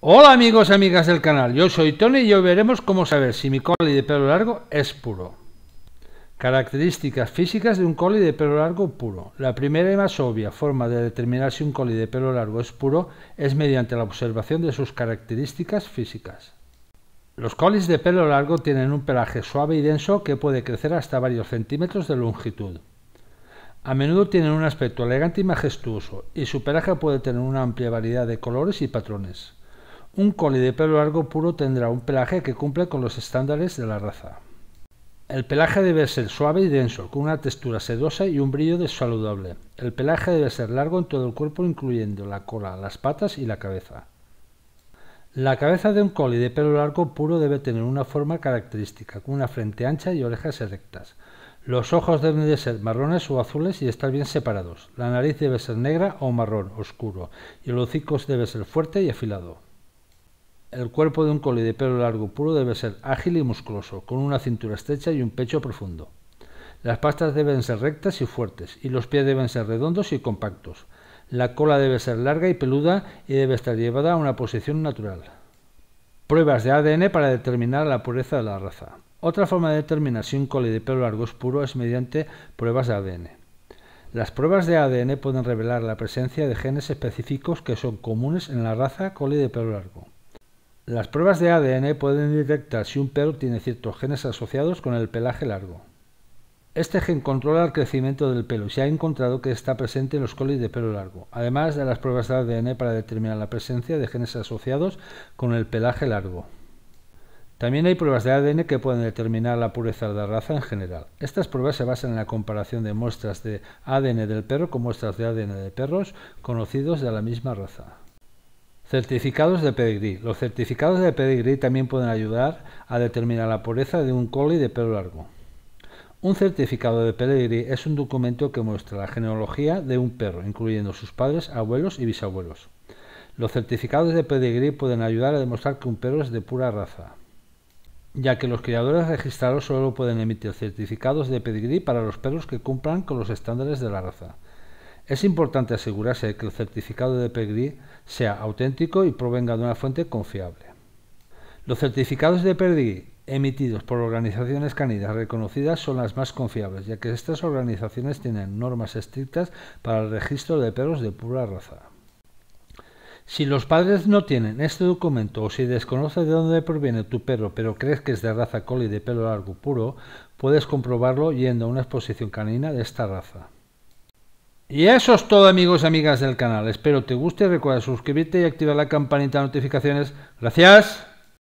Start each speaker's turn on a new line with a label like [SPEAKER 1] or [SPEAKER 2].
[SPEAKER 1] Hola amigos y amigas del canal, yo soy Tony y hoy veremos cómo saber si mi coli de pelo largo es puro. Características físicas de un coli de pelo largo puro. La primera y más obvia forma de determinar si un coli de pelo largo es puro es mediante la observación de sus características físicas. Los colis de pelo largo tienen un pelaje suave y denso que puede crecer hasta varios centímetros de longitud. A menudo tienen un aspecto elegante y majestuoso, y su pelaje puede tener una amplia variedad de colores y patrones. Un coli de pelo largo puro tendrá un pelaje que cumple con los estándares de la raza. El pelaje debe ser suave y denso, con una textura sedosa y un brillo saludable. El pelaje debe ser largo en todo el cuerpo, incluyendo la cola, las patas y la cabeza. La cabeza de un coli de pelo largo puro debe tener una forma característica, con una frente ancha y orejas erectas. Los ojos deben de ser marrones o azules y estar bien separados. La nariz debe ser negra o marrón oscuro y el hocico debe ser fuerte y afilado. El cuerpo de un collie de pelo largo puro debe ser ágil y musculoso, con una cintura estrecha y un pecho profundo. Las pastas deben ser rectas y fuertes, y los pies deben ser redondos y compactos. La cola debe ser larga y peluda y debe estar llevada a una posición natural. Pruebas de ADN para determinar la pureza de la raza. Otra forma de determinar si un collie de pelo largo es puro es mediante pruebas de ADN. Las pruebas de ADN pueden revelar la presencia de genes específicos que son comunes en la raza collie de pelo largo. Las pruebas de ADN pueden detectar si un perro tiene ciertos genes asociados con el pelaje largo. Este gen controla el crecimiento del pelo y se ha encontrado que está presente en los colis de pelo largo, además de las pruebas de ADN para determinar la presencia de genes asociados con el pelaje largo. También hay pruebas de ADN que pueden determinar la pureza de la raza en general. Estas pruebas se basan en la comparación de muestras de ADN del perro con muestras de ADN de perros conocidos de la misma raza. Certificados de pedigrí. Los certificados de pedigrí también pueden ayudar a determinar la pureza de un coli de pelo largo. Un certificado de pedigrí es un documento que muestra la genealogía de un perro, incluyendo sus padres, abuelos y bisabuelos. Los certificados de pedigrí pueden ayudar a demostrar que un perro es de pura raza, ya que los criadores registrados solo pueden emitir certificados de pedigrí para los perros que cumplan con los estándares de la raza. Es importante asegurarse de que el certificado de PEGRI sea auténtico y provenga de una fuente confiable. Los certificados de PEGRI emitidos por organizaciones caninas reconocidas son las más confiables, ya que estas organizaciones tienen normas estrictas para el registro de perros de pura raza. Si los padres no tienen este documento o si desconoces de dónde proviene tu perro pero crees que es de raza coli de pelo largo puro, puedes comprobarlo yendo a una exposición canina de esta raza. Y eso es todo amigos y amigas del canal. Espero te guste. Recuerda suscribirte y activar la campanita de notificaciones. Gracias.